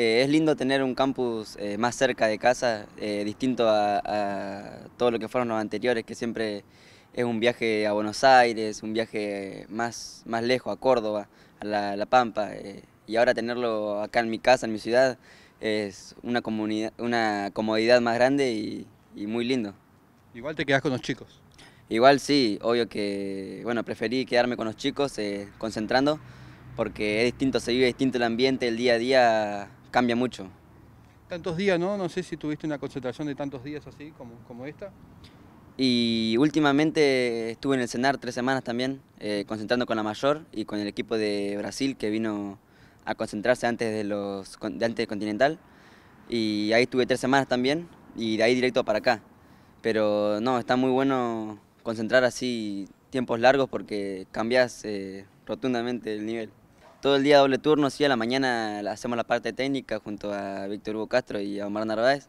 Eh, es lindo tener un campus eh, más cerca de casa, eh, distinto a, todo lo que fueron los anteriores, que siempre es un viaje a Buenos Aires, un viaje más, más lejos, a Córdoba, a La, Pampa. y ahora tenerlo acá en mi casa, en mi ciudad, es una, comunidad, una comodidad más grande y, muy lindo. Igual te quedás con los chicos. Igual sí, obvio que, bueno, preferí quedarme con los chicos, concentrando, porque es distinto, se vive distinto el ambiente, el día a día cambia mucho. Tantos días, ¿no? No sé si tuviste una concentración de tantos días así como, como esta. Y últimamente estuve en el CENAR tres semanas también, eh, concentrando con la mayor y con el equipo de Brasil que vino a concentrarse antes de los de antes Continental. Y ahí estuve tres semanas también y de ahí directo para acá. Pero no, está muy bueno concentrar así tiempos largos porque cambias eh, rotundamente el nivel todo el día doble turno, sí, a la mañana hacemos la parte técnica junto a Víctor Hugo Castro y a Omar Narváez,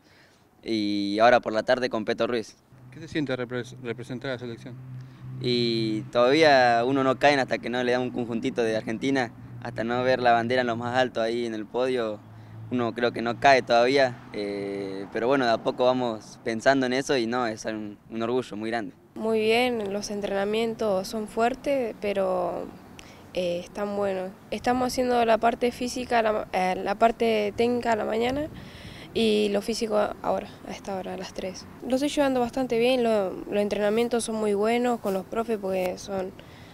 y ahora por la tarde con Peto Ruiz. ¿Qué se siente representar a la selección? Y todavía uno no cae hasta que no le da un conjuntito de Argentina, hasta no ver la bandera en los más alto ahí en el podio, uno creo que no cae todavía, eh, pero bueno, de a poco vamos pensando en eso y no, es un, un orgullo muy grande. Muy bien, los entrenamientos son fuertes, pero eh, están buenos. Estamos haciendo la parte física, eh, la, parte técnica a la mañana y lo físico ahora, a esta hora, a las 3. Lo estoy llevando bastante bien, los entrenamientos son muy buenos con los profes porque son,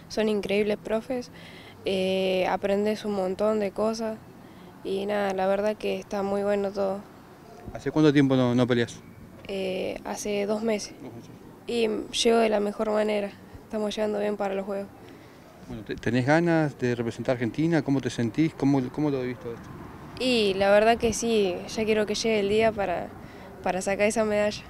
son increíbles profes. Eh, aprendes un montón de cosas y nada, la verdad que está muy bueno todo. ¿Hace cuánto tiempo no, peleas? hace dos meses. Y llego de la mejor manera, estamos llegando bien para los juegos. ¿Tenés ganas de representar a Argentina? ¿Cómo te sentís? ¿Cómo, cómo lo he visto esto? Y la verdad que sí, ya quiero que llegue el día para sacar esa medalla.